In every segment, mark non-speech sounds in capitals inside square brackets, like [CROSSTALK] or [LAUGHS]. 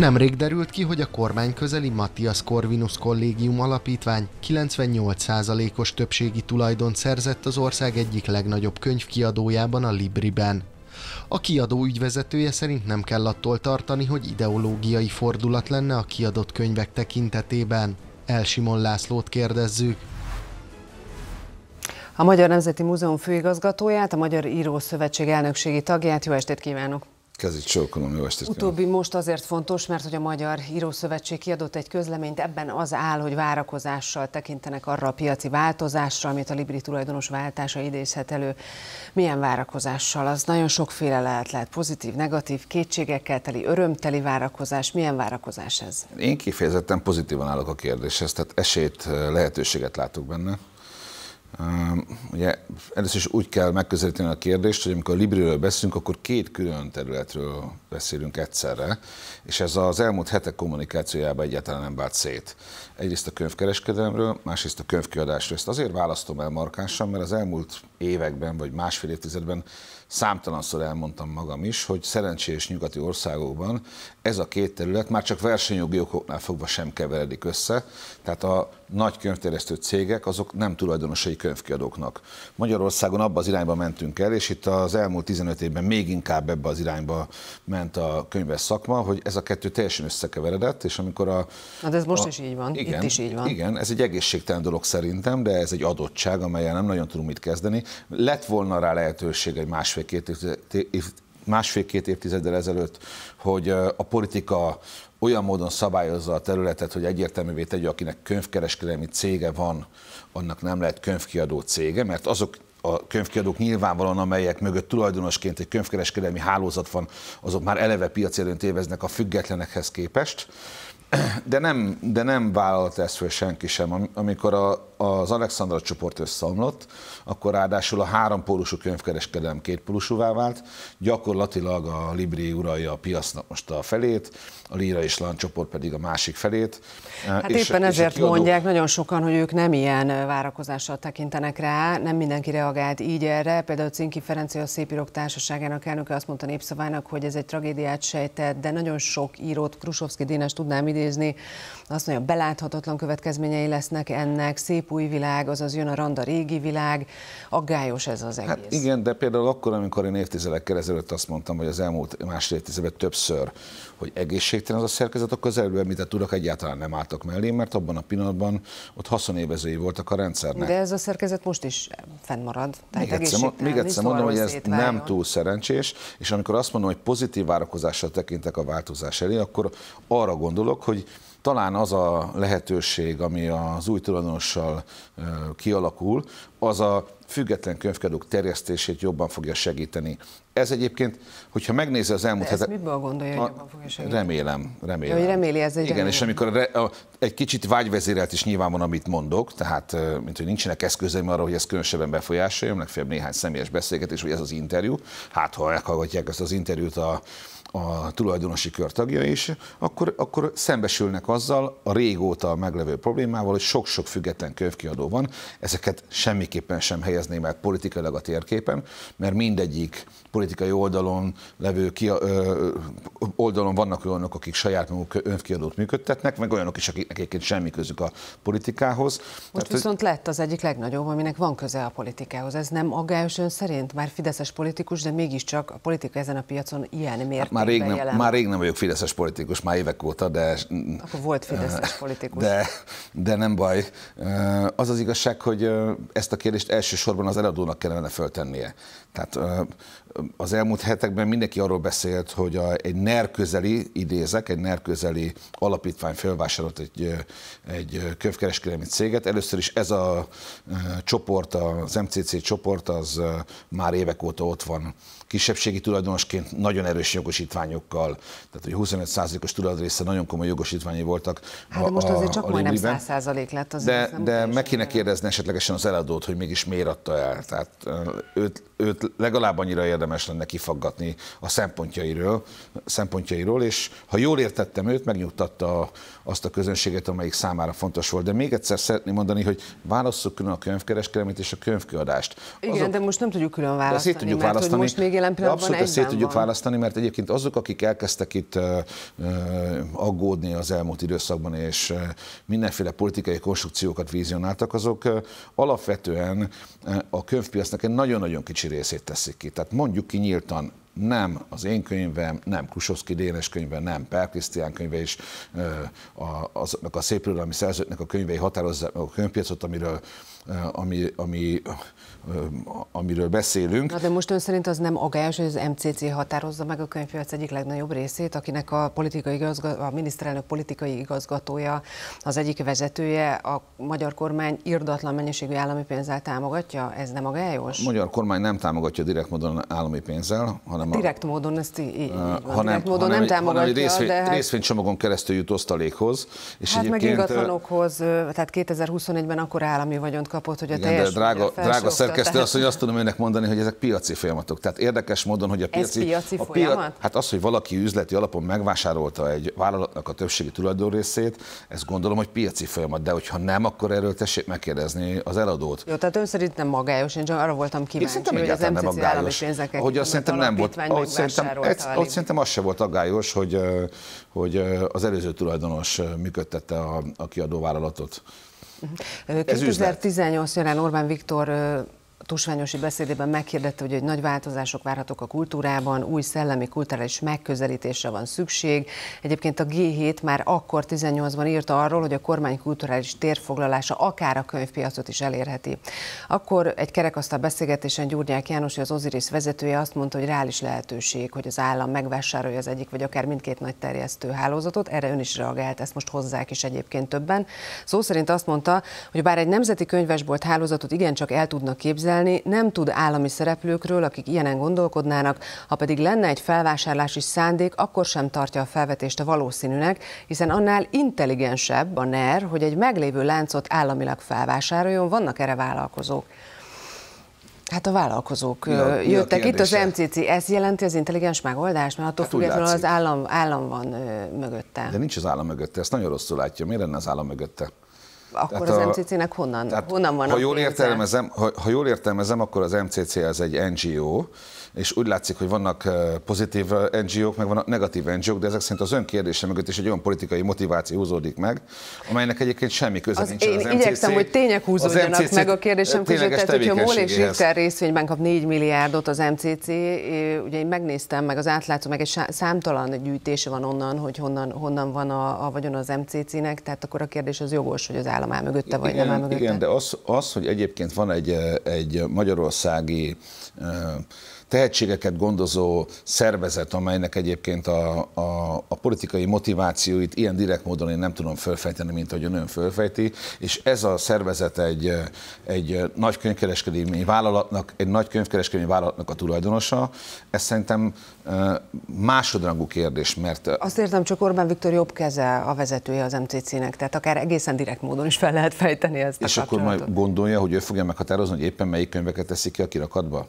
Nemrég derült ki, hogy a kormány közeli Matthias Corvinus Kollégium Alapítvány 98%-os többségi tulajdon szerzett az ország egyik legnagyobb könyvkiadójában, a Libriben. A kiadó ügyvezetője szerint nem kell attól tartani, hogy ideológiai fordulat lenne a kiadott könyvek tekintetében. Elsimon Lászlót kérdezzük. A Magyar Nemzeti Múzeum főigazgatóját, a Magyar Író Szövetség elnökségi tagját, jó estét kívánok! Kezdjük Csókolom, jó estét Utóbbi kívánok. most azért fontos, mert hogy a Magyar Írószövetség kiadott egy közleményt, ebben az áll, hogy várakozással tekintenek arra a piaci változásra, amit a Libri tulajdonos váltása idézhet elő. Milyen várakozással? Az nagyon sokféle lehet, lehet pozitív, negatív, kétségekkel teli, örömteli várakozás. Milyen várakozás ez? Én kifejezetten pozitívan állok a kérdéshez, tehát esélyt, lehetőséget látok benne. Ugye először is úgy kell megközelíteni a kérdést, hogy amikor a Libriről beszélünk, akkor két külön területről beszélünk egyszerre, és ez az elmúlt hetek kommunikációjában egyáltalán nem vált szét. Egyrészt a könyvkereskedelemről, másrészt a könyvkiadásról. Ezt azért választom el markánsan, mert az elmúlt években, vagy másfél évtizedben számtalanszor elmondtam magam is, hogy szerencsés nyugati országokban ez a két terület már csak versenyjogi okoknál fogva sem keveredik össze, tehát a nagy könyvterjesztő cégek azok nem tulajdonosai könyvkiadóknak. Magyarországon abba az irányba mentünk el, és itt az elmúlt 15 évben még inkább ebbe az irányba ment a könyves szakma, hogy ez a kettő teljesen összekeveredett, és amikor a... Hát ez most a, is így van, igen, itt is így van. Igen, ez egy egészségtelen dolog szerintem, de ez egy adottság, amelyen nem nagyon tudunk mit kezdeni lett volna rá lehetőség egy másfél-két másfél-két évtizeddel ezelőtt, hogy a politika olyan módon szabályozza a területet, hogy egyértelművé tegye, akinek könyvkereskedelmi cége van, annak nem lehet könyvkiadó cége, mert azok a könyvkiadók nyilvánvalóan, amelyek mögött tulajdonosként egy könyvkereskedelmi hálózat van, azok már eleve piacelőnyt éveznek a függetlenekhez képest de nem, de nem vállalt ezt föl senki sem. Amikor a, az Alexandra csoport összeomlott, akkor ráadásul a három pólusú könyvkereskedelem két pólusúvá vált, gyakorlatilag a Libri uralja a piacnak most a felét, a Lira és Lan csoport pedig a másik felét. Hát és, éppen és ezért kiadó... mondják nagyon sokan, hogy ők nem ilyen várakozással tekintenek rá, nem mindenki reagált így erre. Például Cinki Ferenc a Szépírók Társaságának elnöke azt mondta Népszavának, hogy ez egy tragédiát sejtett, de nagyon sok írót, Krusovszki Dénes tudnám idézni, idézni. Azt mondja, beláthatatlan következményei lesznek ennek, szép új világ, azaz jön a randa régi világ, aggályos ez az hát egész. Hát igen, de például akkor, amikor én évtizedekkel ezelőtt azt mondtam, hogy az elmúlt másfél évtizedben többször, hogy egészségtelen az a szerkezet, akkor az előbb a tudok egyáltalán nem álltak mellé, mert abban a pillanatban ott haszonévezői voltak a rendszernek. De ez a szerkezet most is fennmarad. Tehát még egyszer, még egyszer mondom, hogy ez szétváljon. nem túl szerencsés, és amikor azt mondom, hogy pozitív várakozással tekintek a változás elé, akkor arra gondolok, hogy talán az a lehetőség, ami az új tulajdonossal kialakul, az a független könyvkedők terjesztését jobban fogja segíteni. Ez egyébként, hogyha megnézi az elmúlt hetet... miből gondolja, hogy a... jobban fogja segíteni? Remélem, remélem. Jaj, reméli, ez egy Igen, remélem. és amikor a, re... a, egy kicsit vágyvezérelt is nyilván van, amit mondok, tehát mint hogy nincsenek eszközeim arra, hogy ezt különösebben befolyásoljam, legfeljebb néhány személyes beszélgetés, vagy ez az interjú. Hát, ha meghallgatják ezt az interjút a a tulajdonosi kör tagja is, akkor, akkor szembesülnek azzal a régóta meglevő problémával, hogy sok-sok független könyvkiadó van, ezeket semmi semmiképpen sem helyezném el politikailag a térképen, mert mindegyik politikai oldalon levő ki, ö, oldalon vannak olyanok, akik saját maguk önkiadót működtetnek, meg olyanok is, akiknek egyébként semmi közük a politikához. Most Tehát, viszont lett az egyik legnagyobb, aminek van köze a politikához. Ez nem aggályos ön szerint? Már Fideszes politikus, de mégiscsak a politika ezen a piacon ilyen hát mértékben már rég nem, jelen. Már rég nem vagyok Fideszes politikus, már évek óta, de... Akkor volt Fideszes [LAUGHS] politikus. De, de nem baj. Az az igazság, hogy ezt a kérdést elsősorban az eladónak kellene föltennie. Tehát az elmúlt hetekben mindenki arról beszélt, hogy a, egy NER közeli, idézek, egy NER közeli alapítvány felvásárolt egy, egy kövkereskedelmi céget. Először is ez a csoport, az MCC csoport, az már évek óta ott van kisebbségi tulajdonosként nagyon erős jogosítványokkal, tehát hogy 25%-os tulajdonrésze nagyon komoly jogosítványai voltak. Hát a, de most azért csak a majdnem Libriben. 100% lett az. De, de meg kéne kérdezni esetlegesen az eladót, hogy mégis miért adta el. Tehát őt, őt legalább annyira érdemes lenne kifaggatni a szempontjairól, szempontjairól, és ha jól értettem őt, megnyugtatta azt a közönséget, amelyik számára fontos volt. De még egyszer szeretném mondani, hogy válasszuk külön a könyvkereskedelmet és a könyvkiadást. Igen, azok, de most nem tudjuk külön választani. De szét tudjuk mert választani. most még jelen pillanatban abszolút ezt szét van. tudjuk választani, mert egyébként azok, akik elkezdtek itt uh, aggódni az elmúlt időszakban, és uh, mindenféle politikai konstrukciókat vizionáltak, azok uh, alapvetően a könyvpiacnak egy nagyon-nagyon kicsi részét teszik ki. Tehát mondjuk ki nyíltan, nem az én könyvem, nem Kusoszki Dénes könyve, nem Pál Krisztián könyve, és azoknak a szépről, ami szerzőknek a könyvei határozzák meg a könyvpiacot, amiről Eh, ami, ami, eh, amiről beszélünk. Na de most ön szerint az nem agályos, hogy az MCC határozza meg a könyvpiac egyik legnagyobb részét, akinek a, politikai igazgató, a miniszterelnök politikai igazgatója, az egyik vezetője, a magyar kormány irdatlan mennyiségű állami pénzzel támogatja? Ez nem agályos? A magyar kormány nem támogatja direkt módon állami pénzzel, hanem... A, direkt módon ezt így, így van. Eh, direkt módon hanem, nem támogatja, hanem részvény, de hát... részvénycsomagon keresztül jut osztalékhoz. És hát meg ingatlanokhoz, tehát 2021-ben akkor állami vagyont kapott, hogy a Igen, teljes de drága, drága szerkesztő azt, hogy azt tudom önnek mondani, hogy ezek piaci folyamatok. Tehát érdekes módon, hogy a piaci, Ez piaci a folyamat? hát az, hogy valaki üzleti alapon megvásárolta egy vállalatnak a többségi tulajdon részét ez gondolom, hogy piaci folyamat, de hogyha nem, akkor erről tessék megkérdezni az eladót. Jó, tehát ön szerint nem magályos, én csak arra voltam kíváncsi, én hogy az nem magályos. hogy azt szerintem nem volt, ott szerintem, egy, ott szerintem az se volt aggályos, hogy, hogy az előző tulajdonos működtette a, a kiadóvállalatot. 2018 nyarán Orbán Viktor tusványosi beszédében megkérdette, hogy hogy nagy változások várhatók a kultúrában, új szellemi kulturális megközelítésre van szükség. Egyébként a G7 már akkor 18-ban írta arról, hogy a kormány kulturális térfoglalása akár a könyvpiacot is elérheti. Akkor egy kerekasztal beszélgetésen Gyurgyák János, az Oziris vezetője azt mondta, hogy reális lehetőség, hogy az állam megvásárolja az egyik vagy akár mindkét nagy terjesztő hálózatot. Erre ön is reagált, ezt most hozzák is egyébként többen. Szó szerint azt mondta, hogy bár egy nemzeti könyvesbolt hálózatot igencsak el tudnak képzelni, kommunikálni, nem tud állami szereplőkről, akik ilyenen gondolkodnának, ha pedig lenne egy felvásárlási szándék, akkor sem tartja a felvetést a valószínűnek, hiszen annál intelligensebb a NER, hogy egy meglévő láncot államilag felvásároljon, vannak erre vállalkozók. Hát a vállalkozók mi a, mi jöttek. A Itt az MCC, ez jelenti az intelligens megoldás, mert attól hát függetlenül az állam, állam van mögötte. De nincs az állam mögötte, ezt nagyon rosszul látja. Miért lenne az állam mögötte? Akkor tehát az MCC-nek honnan, honnan van ha a jól értelmezem, ha, ha jól értelmezem, akkor az MCC az egy NGO, és úgy látszik, hogy vannak pozitív NGO-k, meg vannak negatív NGO-k, de ezek szerint az ön kérdése mögött is egy olyan politikai motiváció húzódik meg, amelynek egyébként semmi köze az nincs én az MCC, igyekszem, hogy tények húzódjanak MCC meg a kérdésem között, tehát hogyha MOL és Richter részvényben kap 4 milliárdot az MCC, ugye én megnéztem, meg az átlátszó, meg egy számtalan gyűjtése van onnan, hogy honnan, honnan van a, a vagyon az MCC-nek, tehát akkor a kérdés az jogos, hogy az állam áll mögötte, vagy igen, nem áll mögötte. Igen, de az, az, hogy egyébként van egy, egy magyarországi uh, tehetségeket gondozó szervezet, amelynek egyébként a, a, a politikai motivációit ilyen direkt módon én nem tudom felfejteni, mint ahogy ön felfejti, és ez a szervezet egy, egy nagy könyvkereskedelmi vállalatnak, egy nagy könyvkereskedelmi vállalatnak a tulajdonosa, ez szerintem másodrangú kérdés, mert... Azt értem, csak Orbán Viktor jobb keze a vezetője az MCC-nek, tehát akár egészen direkt módon is fel lehet fejteni ezt a És akkor majd gondolja, hogy ő fogja meghatározni, hogy éppen melyik könyveket teszik ki a kirakatba?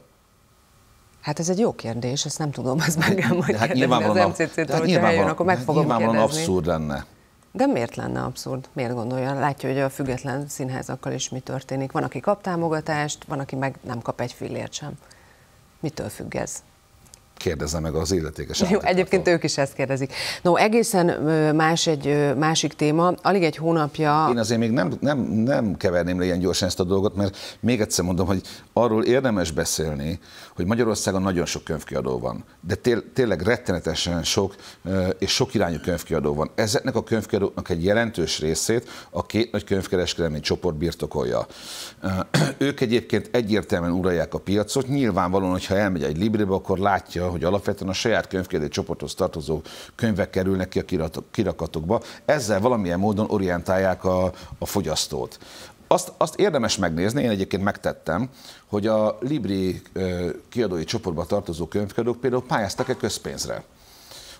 Hát ez egy jó kérdés, ezt nem tudom, ezt meg kell majd hát kérdezni az MCC-től, hát hogyha eljön, akkor meg hát fogom nyilvánvalóan kérdezni. abszurd lenne. De miért lenne abszurd? Miért gondolja? Látja, hogy a független színházakkal is mi történik. Van, aki kap támogatást, van, aki meg nem kap egy fillért sem. Mitől függ ez? kérdezze meg az illetékes Jó, egyébként ők is ezt kérdezik. No, egészen más egy másik téma, alig egy hónapja... Én azért még nem, nem, nem keverném le ilyen gyorsan ezt a dolgot, mert még egyszer mondom, hogy arról érdemes beszélni, hogy Magyarországon nagyon sok könyvkiadó van, de tényleg rettenetesen sok és sok irányú könyvkiadó van. Ezeknek a könyvkiadóknak egy jelentős részét a két nagy könyvkereskedelmi csoport birtokolja. [CLEARS THROAT] Ők egyébként egyértelműen uralják a piacot, nyilvánvalóan, hogyha elmegy egy libribe, akkor látja, hogy alapvetően a saját könyvkiadó csoporthoz tartozó könyvek kerülnek ki a kirakatokba, ezzel valamilyen módon orientálják a, a fogyasztót azt, azt érdemes megnézni, én egyébként megtettem, hogy a Libri kiadói csoportba tartozó könyvkiadók például pályáztak-e közpénzre.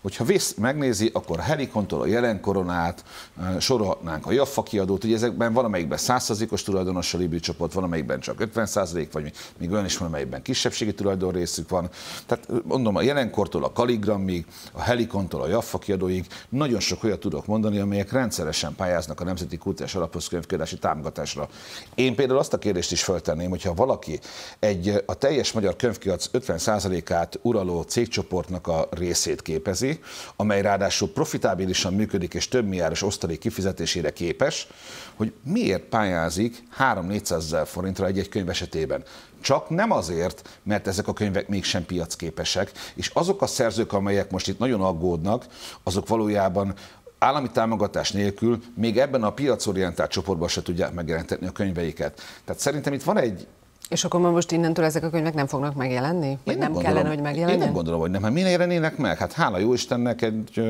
Hogyha vész, megnézi, akkor a Helikontól a jelen koronát, eh, sorolhatnánk a Jaffa kiadót, ugye ezekben valamelyikben 100%-os tulajdonos a Libri csoport, valamelyikben csak 50%, vagy még olyan is van, amelyikben kisebbségi tulajdon részük van. Tehát eh, mondom, a jelenkortól a Kaligramig, a Helikontól a Jaffa kiadóig nagyon sok olyat tudok mondani, amelyek rendszeresen pályáznak a Nemzeti Kultúrás Alaphoz könyvkérdési támogatásra. Én például azt a kérdést is föltenném, hogyha valaki egy eh, a teljes magyar könyvkiac 50%-át uraló cégcsoportnak a részét képezi, amely ráadásul profitábilisan működik és több milliárdos osztalék kifizetésére képes, hogy miért pályázik 3-400 ezer forintra egy-egy könyv esetében. Csak nem azért, mert ezek a könyvek mégsem piacképesek, és azok a szerzők, amelyek most itt nagyon aggódnak, azok valójában állami támogatás nélkül még ebben a piacorientált csoportban se tudják megjelentetni a könyveiket. Tehát szerintem itt van egy és akkor most innentől ezek a könyvek nem fognak megjelenni? Vagy én nem, nem gondolom, kellene, hogy megjelenjen? Én nem gondolom, hogy nem. Hát miért jelenének meg? Hát hála jó Istennek egy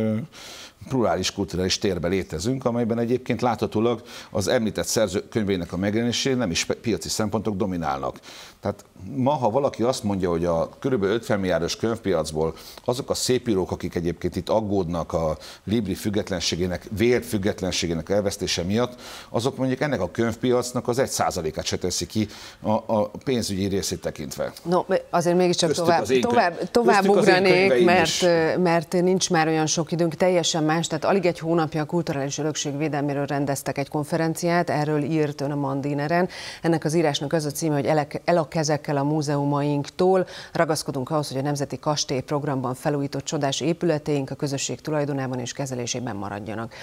plurális kulturális térbe létezünk, amelyben egyébként láthatólag az említett szerző könyvének a megjelenésén nem is piaci szempontok dominálnak. Tehát ma, ha valaki azt mondja, hogy a kb. 50 milliárdos könyvpiacból azok a szépírók, akik egyébként itt aggódnak a Libri függetlenségének, vélt függetlenségének elvesztése miatt, azok mondjuk ennek a könyvpiacnak az egy százalékát se teszi ki a, a pénzügyi részét tekintve. No, azért mégiscsak tovább, tovább, tovább, tovább ugranék, mert, mert nincs már olyan sok időnk, teljesen Tamás, tehát alig egy hónapja a kulturális örökség védelméről rendeztek egy konferenciát, erről írt ön a Mandineren. Ennek az írásnak az a címe, hogy el a kezekkel a múzeumainktól, ragaszkodunk ahhoz, hogy a Nemzeti Kastély programban felújított csodás épületeink a közösség tulajdonában és kezelésében maradjanak.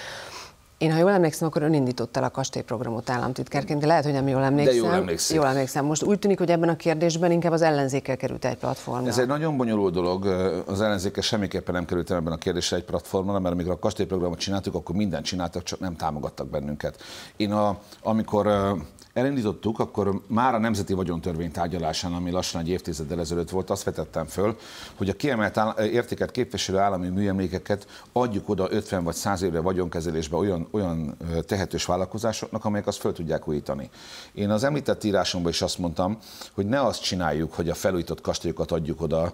Én, ha jól emlékszem, akkor ön indított el a kastélyprogramot államtitkárként, de lehet, hogy nem jól emlékszem. De jól emlékszem. Jól emlékszem. Most úgy tűnik, hogy ebben a kérdésben inkább az ellenzékkel került egy platformra. Ez egy nagyon bonyolult dolog. Az ellenzékkel semmiképpen nem került ebben a kérdésre egy platformra, mert amikor a kastélyprogramot csináltuk, akkor mindent csináltak, csak nem támogattak bennünket. Én a, amikor elindítottuk, akkor már a Nemzeti Vagyontörvény tárgyalásán, ami lassan egy évtizeddel ezelőtt volt, azt vetettem föl, hogy a kiemelt értéket képviselő állami műemlékeket adjuk oda 50 vagy 100 évre vagyonkezelésbe olyan olyan, tehetős vállalkozásoknak, amelyek azt fel tudják újítani. Én az említett írásomban is azt mondtam, hogy ne azt csináljuk, hogy a felújított kastélyokat adjuk oda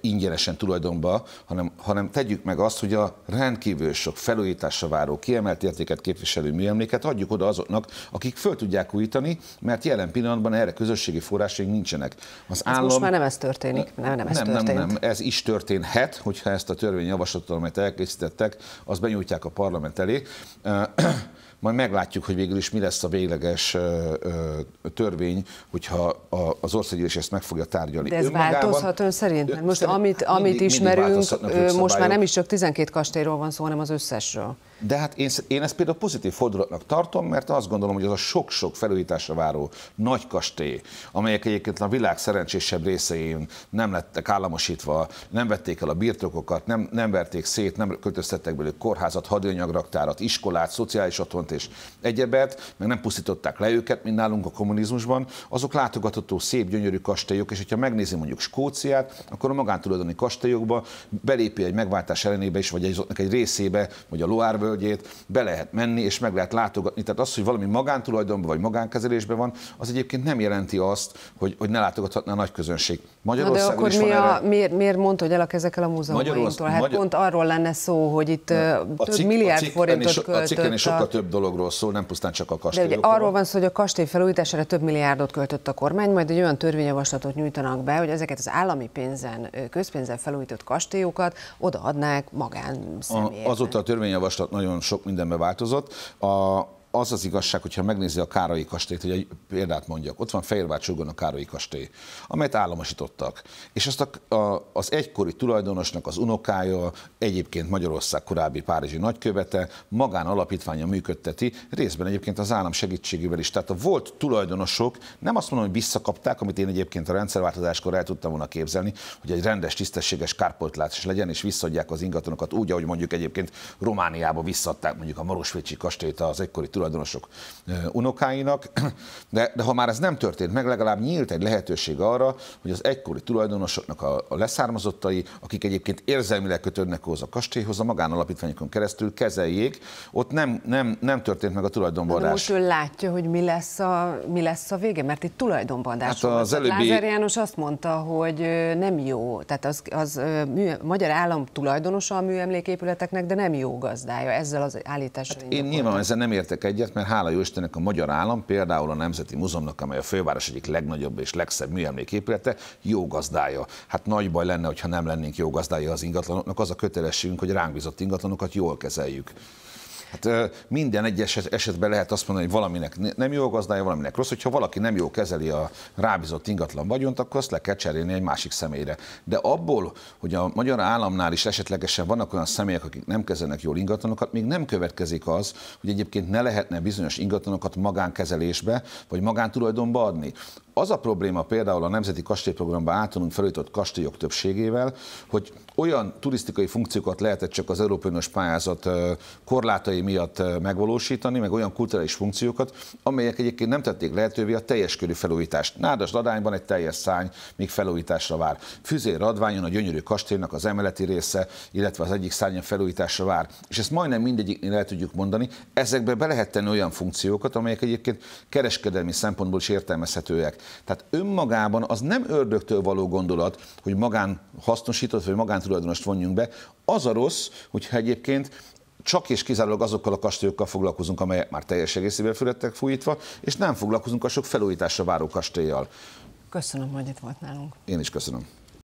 ingyenesen tulajdonba, hanem, hanem tegyük meg azt, hogy a rendkívül sok felújításra váró, kiemelt értéket képviselő műemléket adjuk oda azoknak, akik fel tudják újítani, mert jelen pillanatban erre közösségi forrásaink nincsenek. Az ez állam... most már nem ez történik. Nem, nem, ez nem, nem, nem, ez is történhet, hogyha ezt a törvényjavaslatot, amelyet elkészítettek, azt benyújtják a parlament elé. uh, [CLEARS THROAT] majd meglátjuk, hogy végül is mi lesz a végleges törvény, hogyha az országgyűlés ezt meg fogja tárgyalni. De ez Önmagában, változhat ön szerint? Mert most szerint, amit, amit mindig, ismerünk, mindig most már nem is csak 12 kastélyról van szó, hanem az összesről. De hát én, én ezt például pozitív fordulatnak tartom, mert azt gondolom, hogy az a sok-sok felújításra váró nagy kastély, amelyek egyébként a világ szerencsésebb részein nem lettek államosítva, nem vették el a birtokokat, nem, nem verték szét, nem költöztettek belőle kórházat, hadőnyagraktárat, iskolát, szociális otthont és egyebet, meg nem pusztították le őket, mint nálunk a kommunizmusban, azok látogatható szép, gyönyörű kastélyok, és hogyha megnézi mondjuk Skóciát, akkor a magántulajdoni kastélyokba belépi egy megváltás ellenébe is, vagy egy, egy részébe, vagy a Loire völgyét, be lehet menni, és meg lehet látogatni. Tehát az, hogy valami magántulajdonban vagy magánkezelésben van, az egyébként nem jelenti azt, hogy, hogy ne látogathatná a nagy közönség. Magyarországon Na de akkor is mi van a, erre... miért, miért mondta, hogy elak ezekkel a múzeumainktól? Hát magyar... pont arról lenne szó, hogy itt a több cikk, milliárd a forintot forintot költött. A cikken is sokkal több dologról szól, nem pusztán csak a kastély. De ugye arról van szó, hogy a kastély felújítására több milliárdot költött a kormány, majd egy olyan törvényjavaslatot nyújtanak be, hogy ezeket az állami pénzen, közpénzen felújított kastélyokat odaadnák magán Azóta a törvényjavaslat nagyon sok mindenbe változott. A, az az igazság, hogyha megnézi a Károlyi kastélyt, hogy egy példát mondjak, ott van Fehérvár a Károlyi kastély, amelyet államosítottak, és azt a, a, az egykori tulajdonosnak az unokája, egyébként Magyarország korábbi párizsi nagykövete, magán alapítványa működteti, részben egyébként az állam segítségével is. Tehát a volt tulajdonosok nem azt mondom, hogy visszakapták, amit én egyébként a rendszerváltozáskor el tudtam volna képzelni, hogy egy rendes, tisztességes kárpótlás legyen, és visszadják az ingatlanokat úgy, ahogy mondjuk egyébként Romániába visszadták mondjuk a Marosvécsi kastélyt az egykori tulajdonosok tulajdonosok unokáinak, de, de ha már ez nem történt meg, legalább nyílt egy lehetőség arra, hogy az egykori tulajdonosoknak a, a leszármazottai, akik egyébként érzelmileg kötődnek hozzá a kastélyhoz, a magánalapítványokon keresztül kezeljék, ott nem, nem, nem történt meg a tulajdonvadás. most ő látja, hogy mi lesz a, mi lesz a vége, mert itt tulajdonvadás hát az előbbi... Lázár János azt mondta, hogy nem jó, tehát az, az mű, magyar állam tulajdonosa a műemléképületeknek, de nem jó gazdája ezzel az állítással. Hát én nyilván ezzel nem értek egyet, mert hála jó Istennek a magyar állam, például a Nemzeti Múzeumnak, amely a főváros egyik legnagyobb és legszebb műemléképülete, jó gazdája. Hát nagy baj lenne, hogyha nem lennénk jó gazdája az ingatlanoknak, az a kötelességünk, hogy ránk bizott ingatlanokat jól kezeljük. Hát minden egyes esetben lehet azt mondani, hogy valaminek nem jó gazdája, valaminek rossz. Hogyha valaki nem jó kezeli a rábízott ingatlan vagyont, akkor azt le kell cserélni egy másik személyre. De abból, hogy a magyar államnál is esetlegesen vannak olyan személyek, akik nem kezelnek jól ingatlanokat, még nem következik az, hogy egyébként ne lehetne bizonyos ingatlanokat magánkezelésbe vagy magántulajdonba adni. Az a probléma például a Nemzeti Kastélyprogramban általunk felújított kastélyok többségével, hogy olyan turisztikai funkciókat lehetett csak az Európai Uniós pályázat korlátai miatt megvalósítani, meg olyan kulturális funkciókat, amelyek egyébként nem tették lehetővé a teljes körű felújítást. Nádas Ladányban egy teljes szány még felújításra vár. Füzér Radványon a gyönyörű kastélynak az emeleti része, illetve az egyik szárnya felújításra vár. És ezt majdnem mindegyiknél le tudjuk mondani. Ezekbe be lehet tenni olyan funkciókat, amelyek egyébként kereskedelmi szempontból is értelmezhetőek. Tehát önmagában az nem ördögtől való gondolat, hogy magán hasznosított vagy magán magántulajdonost vonjunk be. Az a rossz, hogyha egyébként csak és kizárólag azokkal a kastélyokkal foglalkozunk, amelyek már teljes egészében fölöttek fújítva, és nem foglalkozunk a sok felújításra váró kastélyjal. Köszönöm, hogy itt volt nálunk. Én is köszönöm.